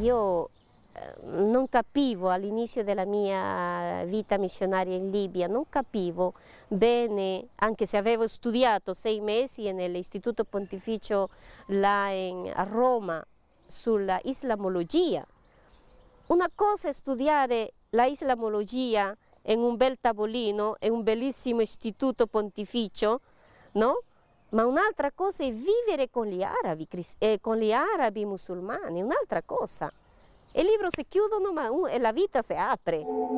Io eh, non capivo all'inizio della mia vita missionaria in Libia, non capivo bene, anche se avevo studiato sei mesi nell'istituto pontificio là in, a Roma sulla islamologia. Una cosa è studiare la islamologia in un bel tavolino, in un bellissimo istituto pontificio, no? ma un'altra cosa è vivere con gli arabi, eh, con gli arabi musulmani, un'altra cosa. I libri si chiudono ma la vita si apre.